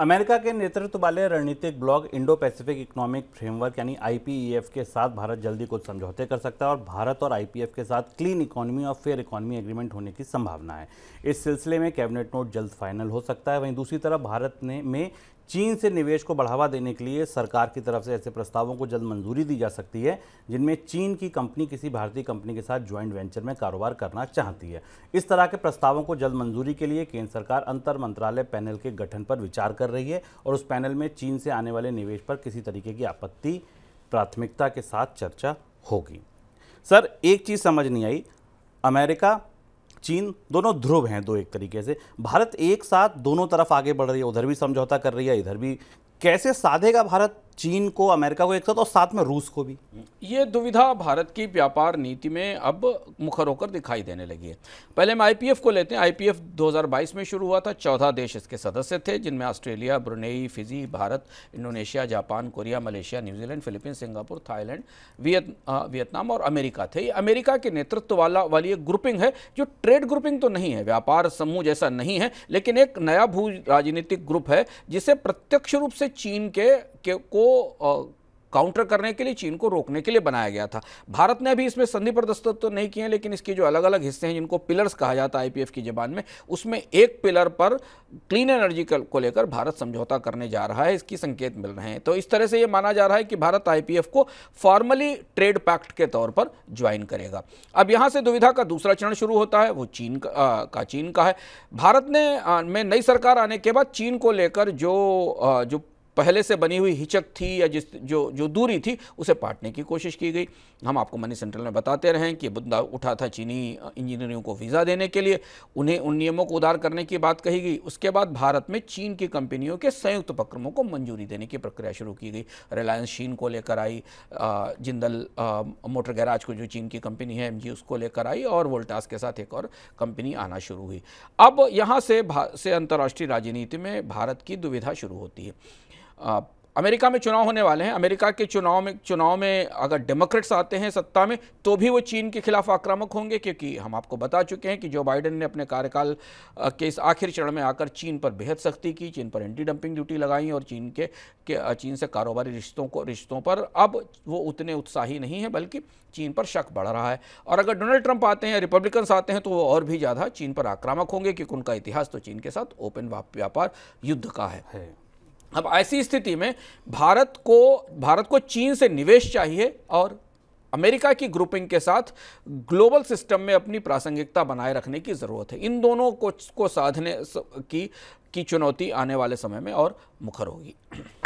America के नेतृत्व वाले रणनीतिक bloc Indo Pacific economic framework यानी आईपीईएफ के साथ भारत जल्दी कुछ समझौते कर सकता है और भारत और आईपीएफ के साथ क्लीन इकोनॉमी और फेयर इकोनॉमी एग्रीमेंट होने की संभावना है इस सिलसिले में कैबिनेट नोट जल्द फाइनल हो सकता है वहीं दूसरी तरफ भारत ने में चीन से निवेश को बढ़ावा देने के लिए सरकार की तरफ से ऐसे प्रस्तावों को जल्द मंजूरी दी जा सकती है जिनमें चीन की कंपनी किसी भारतीय कंपनी के साथ ज्वाइंट वेंचर में कारोबार करना चाहती है इस तरह के प्रस्तावों को जल्द मंजूरी के लिए केंद्र सरकार अंतर मंत्रालय पैनल के गठन पर विचार कर रही है और उस पैनल में चीन से आने वाले निवेश पर किसी तरीके की आपत्ति प्राथमिकता के साथ चर्चा होगी सर एक चीज़ समझ नहीं आई अमेरिका चीन दोनों ध्रुव हैं दो एक तरीके से भारत एक साथ दोनों तरफ आगे बढ़ रही है उधर भी समझौता कर रही है इधर भी कैसे साधेगा भारत चीन को अमेरिका को एक साथ और साथ में रूस को भी ये दुविधा भारत की व्यापार नीति में अब मुखर होकर दिखाई देने लगी है पहले हम आईपीएफ को लेते हैं आईपीएफ 2022 में शुरू हुआ था चौदह देश इसके सदस्य थे जिनमें Australia Brunei Fiji Bharat Indonesia Japan Korea Malaysia New Zealand Philippines Singapore Thailand Viet Vietnam और अमेरिका थे ये अमेरिका के नेतृत्व वाला वाली एक ग्रुपिंग है जो ट्रेड ग्रुपिंग तो नहीं है व्यापार समूह जैसा नहीं है लेकिन एक नया भू राजनीतिक ग्रुप है जिसे प्रत्यक्ष रूप से चीन के, के को काउंटर करने के लिए चीन को रोकने के लिए बनाया गया था भारत ने अभी इसमें संधि पर दस्तखत तो नहीं किए लेकिन इसके जो अलग अलग हिस्से हैं जिनको पिलर्स कहा जाता है आईपीएफ की जबान में उसमें एक पिलर पर क्लीन एनर्जी को लेकर भारत समझौता करने जा रहा है इसकी संकेत मिल रहे हैं तो इस तरह से ये माना जा रहा है कि भारत आई को फॉर्मली ट्रेड पैक्ट के तौर पर ज्वाइन करेगा अब यहाँ से दुविधा का दूसरा चरण शुरू होता है वो चीन का, चीन का है भारत ने में नई सरकार आने के बाद चीन को लेकर जो जो पहले से बनी हुई हिचक थी या जिस जो जो दूरी थी उसे पाटने की कोशिश की गई हम आपको मनी सेंट्रल में बताते रहें कि बुद्धा उठा था चीनी इंजीनियरों को वीज़ा देने के लिए उन्हें उन नियमों को उधार करने की बात कही गई उसके बाद भारत में चीन की कंपनियों के संयुक्त उपक्रमों को मंजूरी देने की प्रक्रिया शुरू की गई रिलायंस चीन को लेकर आई जिंदल मोटर गैराज को जो चीन की कंपनी है एम उसको लेकर आई और वोल्टास के साथ एक और कंपनी आना शुरू हुई अब यहाँ से से अंतर्राष्ट्रीय राजनीति में भारत की दुविधा शुरू होती है अमेरिका में चुनाव होने वाले हैं अमेरिका के चुनाव में चुनाव में अगर डेमोक्रेट्स आते हैं सत्ता में तो भी वो चीन के खिलाफ आक्रामक होंगे क्योंकि हम आपको बता चुके हैं कि जो बाइडेन ने अपने कार्यकाल के इस आखिरी चरण में आकर चीन पर बेहद सख्ती की चीन पर एंटी डंपिंग ड्यूटी लगाई और चीन के, के चीन से कारोबारी रिश्तों को रिश्तों पर अब वो उतने उत्साही नहीं है बल्कि चीन पर शक बढ़ रहा है और अगर डोनाल्ड ट्रंप आते हैं रिपब्लिकन्स आते हैं तो वो और भी ज़्यादा चीन पर आक्रामक होंगे क्योंकि उनका इतिहास तो चीन के साथ ओपन व्यापार युद्ध का है अब ऐसी स्थिति में भारत को भारत को चीन से निवेश चाहिए और अमेरिका की ग्रुपिंग के साथ ग्लोबल सिस्टम में अपनी प्रासंगिकता बनाए रखने की ज़रूरत है इन दोनों को, को साधने की की चुनौती आने वाले समय में और मुखर होगी